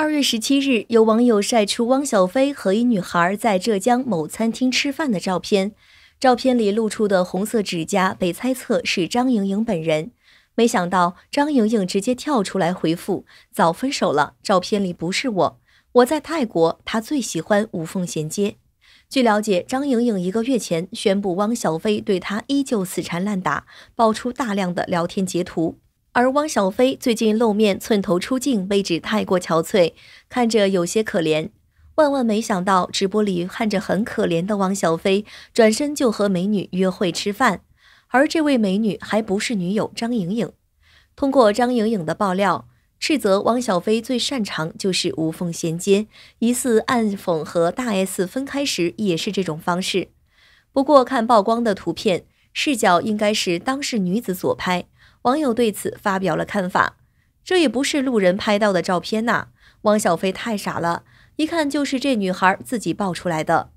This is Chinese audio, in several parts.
二月十七日，有网友晒出汪小菲和一女孩在浙江某餐厅吃饭的照片，照片里露出的红色指甲被猜测是张莹莹本人。没想到张莹莹直接跳出来回复：“早分手了，照片里不是我，我在泰国。”她最喜欢无缝衔接。据了解，张莹莹一个月前宣布汪小菲对她依旧死缠烂打，爆出大量的聊天截图。而汪小菲最近露面，寸头出镜，位置太过憔悴，看着有些可怜。万万没想到，直播里看着很可怜的汪小菲，转身就和美女约会吃饭，而这位美女还不是女友张莹颖。通过张莹颖的爆料，斥责汪小菲最擅长就是无缝衔接，疑似暗讽和大 S 分开时也是这种方式。不过看曝光的图片，视角应该是当事女子所拍。网友对此发表了看法，这也不是路人拍到的照片呐！汪小菲太傻了，一看就是这女孩自己爆出来的。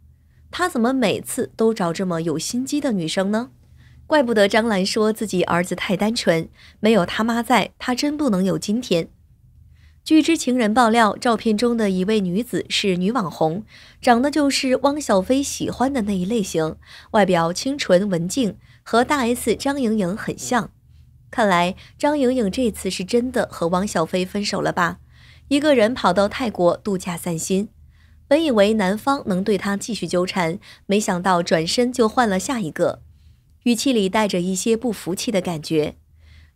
他怎么每次都找这么有心机的女生呢？怪不得张兰说自己儿子太单纯，没有他妈在，他真不能有今天。据知情人爆料，照片中的一位女子是女网红，长得就是汪小菲喜欢的那一类型，外表清纯文静，和大 S 张莹莹很像。看来张莹颖这次是真的和汪小菲分手了吧？一个人跑到泰国度假散心。本以为男方能对她继续纠缠，没想到转身就换了下一个，语气里带着一些不服气的感觉。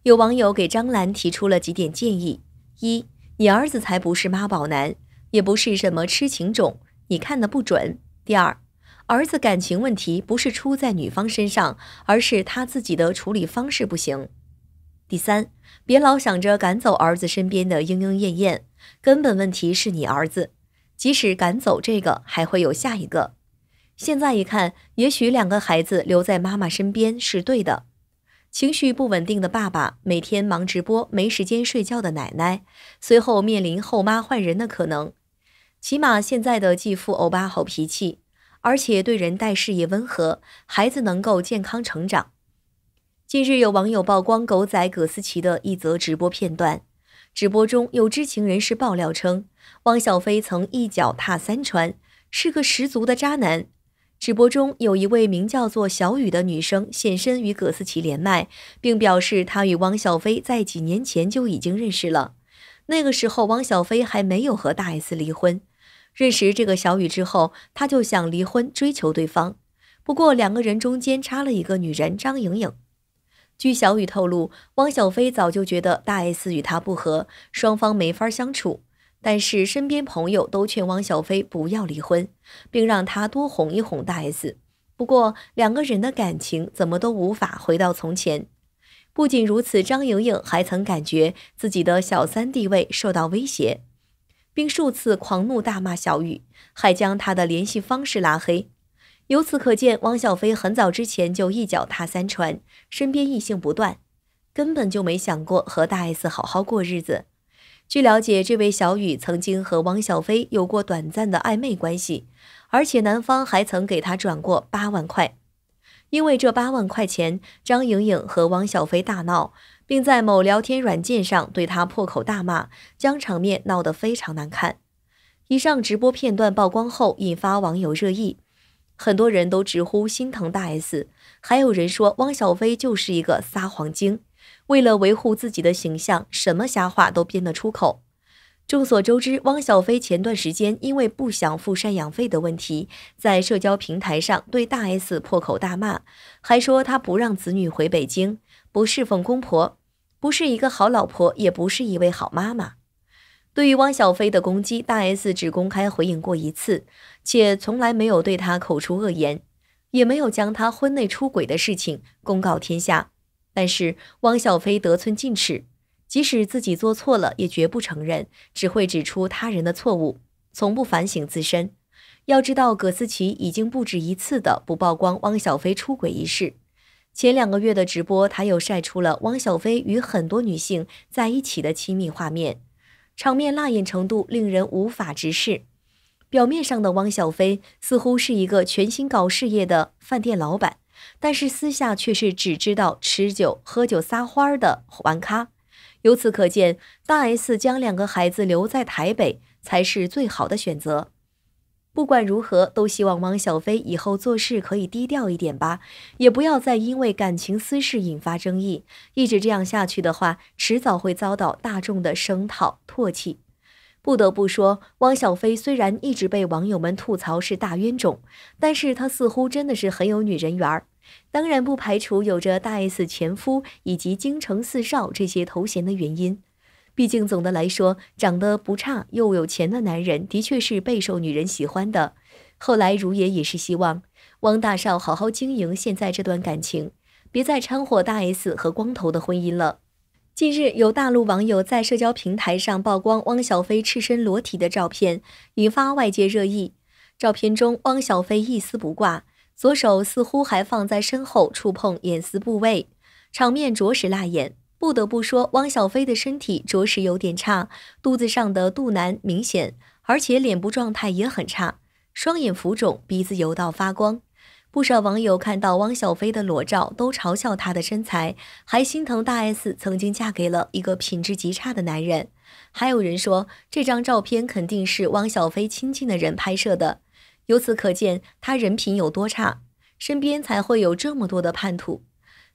有网友给张兰提出了几点建议：一，你儿子才不是妈宝男，也不是什么痴情种，你看的不准；第二，儿子感情问题不是出在女方身上，而是他自己的处理方式不行。第三，别老想着赶走儿子身边的莺莺燕燕，根本问题是你儿子。即使赶走这个，还会有下一个。现在一看，也许两个孩子留在妈妈身边是对的。情绪不稳定的爸爸，每天忙直播没时间睡觉的奶奶，随后面临后妈换人的可能。起码现在的继父欧巴好脾气，而且对人待事也温和，孩子能够健康成长。近日，有网友曝光狗仔葛思琪的一则直播片段。直播中有知情人士爆料称，汪小菲曾一脚踏三船，是个十足的渣男。直播中有一位名叫做小雨的女生现身与葛思琪连麦，并表示她与汪小菲在几年前就已经认识了。那个时候，汪小菲还没有和大 S 离婚。认识这个小雨之后，她就想离婚追求对方。不过，两个人中间插了一个女人张颖颖。据小雨透露，汪小菲早就觉得大 S 与他不和，双方没法相处。但是身边朋友都劝汪小菲不要离婚，并让他多哄一哄大 S。不过两个人的感情怎么都无法回到从前。不仅如此，张莹莹还曾感觉自己的小三地位受到威胁，并数次狂怒大骂小雨，还将她的联系方式拉黑。由此可见，汪小菲很早之前就一脚踏三船，身边异性不断，根本就没想过和大 S 好好过日子。据了解，这位小雨曾经和汪小菲有过短暂的暧昧关系，而且男方还曾给他转过八万块。因为这八万块钱，张颖颖和汪小菲大闹，并在某聊天软件上对他破口大骂，将场面闹得非常难看。以上直播片段曝光后，引发网友热议。很多人都直呼心疼大 S，还有人说汪小菲就是一个撒谎精，为了维护自己的形象，什么瞎话都编得出口。众所周知，汪小菲前段时间因为不想付赡养费的问题，在社交平台上对大 S 破口大骂，还说他不让子女回北京，不侍奉公婆，不是一个好老婆，也不是一位好妈妈。对于汪小菲的攻击，大 S 只公开回应过一次，且从来没有对他口出恶言，也没有将他婚内出轨的事情公告天下。但是汪小菲得寸进尺，即使自己做错了，也绝不承认，只会指出他人的错误，从不反省自身。要知道，葛思琪已经不止一次的不曝光汪小菲出轨一事，前两个月的直播，他又晒出了汪小菲与很多女性在一起的亲密画面。场面辣眼程度令人无法直视，表面上的汪小菲似乎是一个全心搞事业的饭店老板，但是私下却是只知道吃酒、喝酒撒欢儿的玩咖。由此可见，大 S 将两个孩子留在台北才是最好的选择。不管如何，都希望汪小菲以后做事可以低调一点吧，也不要再因为感情私事引发争议。一直这样下去的话，迟早会遭到大众的声讨唾弃。不得不说，汪小菲虽然一直被网友们吐槽是大冤种，但是他似乎真的是很有女人缘儿。当然，不排除有着大 S 前夫以及京城四少这些头衔的原因。毕竟，总的来说，长得不差又有钱的男人，的确是备受女人喜欢的。后来，如也也是希望汪大少好好经营现在这段感情，别再掺和大 S 和光头的婚姻了。近日，有大陆网友在社交平台上曝光汪小菲赤身裸体的照片，引发外界热议。照片中，汪小菲一丝不挂，左手似乎还放在身后触碰隐私部位，场面着实辣眼。不得不说，汪小菲的身体着实有点差，肚子上的肚腩明显，而且脸部状态也很差，双眼浮肿，鼻子油到发光。不少网友看到汪小菲的裸照，都嘲笑他的身材，还心疼大 S 曾经嫁给了一个品质极差的男人。还有人说，这张照片肯定是汪小菲亲近的人拍摄的，由此可见，他人品有多差，身边才会有这么多的叛徒。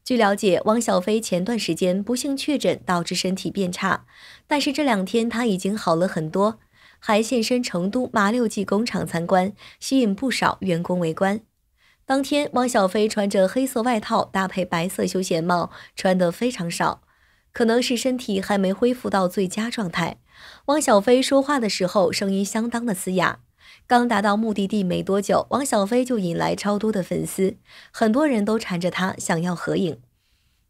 据了解，汪小菲前段时间不幸确诊，导致身体变差。但是这两天他已经好了很多，还现身成都麻六记工厂参观，吸引不少员工围观。当天，汪小菲穿着黑色外套搭配白色休闲帽，穿得非常少，可能是身体还没恢复到最佳状态。汪小菲说话的时候，声音相当的嘶哑。刚达到目的地没多久，王小飞就引来超多的粉丝，很多人都缠着他想要合影。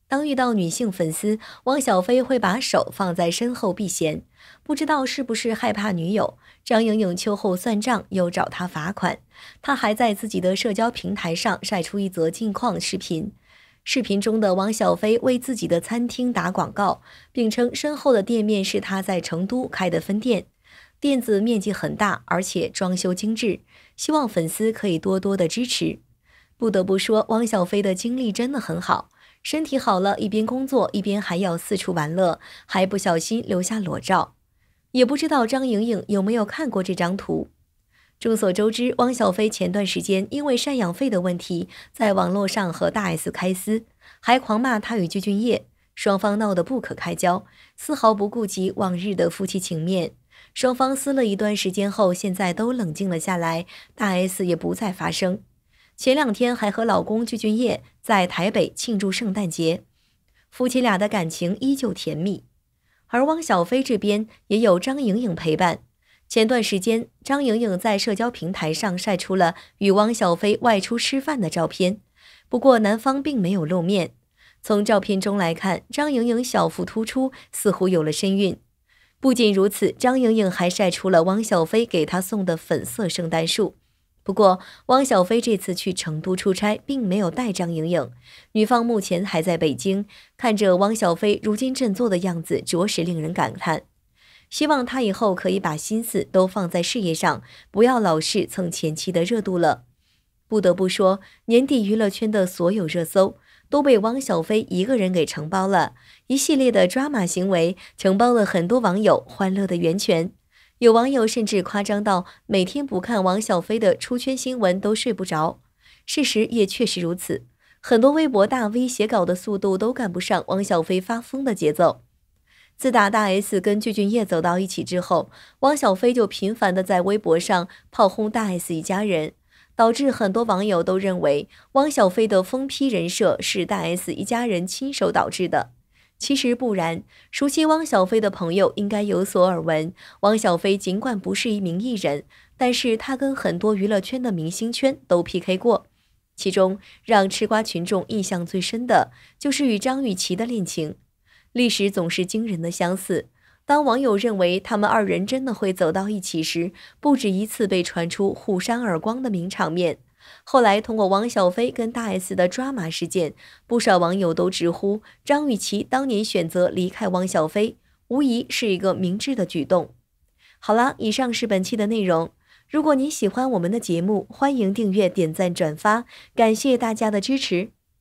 当遇到女性粉丝，王小飞会把手放在身后避嫌，不知道是不是害怕女友。张莹莹秋后算账又找他罚款，他还在自己的社交平台上晒出一则近况视频，视频中的王小飞为自己的餐厅打广告，并称身后的店面是他在成都开的分店。店子面积很大，而且装修精致，希望粉丝可以多多的支持。不得不说，汪小菲的精力真的很好，身体好了，一边工作一边还要四处玩乐，还不小心留下裸照，也不知道张莹莹有没有看过这张图。众所周知，汪小菲前段时间因为赡养费的问题，在网络上和大 S 开撕，还狂骂他与鞠俊晔双方闹得不可开交，丝毫不顾及往日的夫妻情面。双方撕了一段时间后，现在都冷静了下来，大 S 也不再发声。前两天还和老公具俊晔在台北庆祝圣诞节，夫妻俩的感情依旧甜蜜。而汪小菲这边也有张莹颖陪伴。前段时间，张莹颖在社交平台上晒出了与汪小菲外出吃饭的照片，不过男方并没有露面。从照片中来看，张莹颖小腹突出，似乎有了身孕。不仅如此，张莹莹还晒出了汪小菲给她送的粉色圣诞树。不过，汪小菲这次去成都出差，并没有带张莹莹。女方目前还在北京，看着汪小菲如今振作的样子，着实令人感叹。希望他以后可以把心思都放在事业上，不要老是蹭前妻的热度了。不得不说，年底娱乐圈的所有热搜。都被汪小菲一个人给承包了一系列的抓马行为，承包了很多网友欢乐的源泉。有网友甚至夸张到每天不看汪小菲的出圈新闻都睡不着。事实也确实如此，很多微博大 V 写稿的速度都赶不上汪小菲发疯的节奏。自打大 S 跟具俊晔走到一起之后，汪小菲就频繁的在微博上炮轰大 S 一家人。导致很多网友都认为汪小菲的疯批人设是大 S 一家人亲手导致的，其实不然。熟悉汪小菲的朋友应该有所耳闻，汪小菲尽管不是一名艺人，但是他跟很多娱乐圈的明星圈都 PK 过，其中让吃瓜群众印象最深的就是与张雨绮的恋情，历史总是惊人的相似。当网友认为他们二人真的会走到一起时，不止一次被传出互扇耳光的名场面。后来通过王小飞跟大 S 的抓马事件，不少网友都直呼张雨绮当年选择离开王小飞，无疑是一个明智的举动。好了，以上是本期的内容。如果您喜欢我们的节目，欢迎订阅、点赞、转发，感谢大家的支持。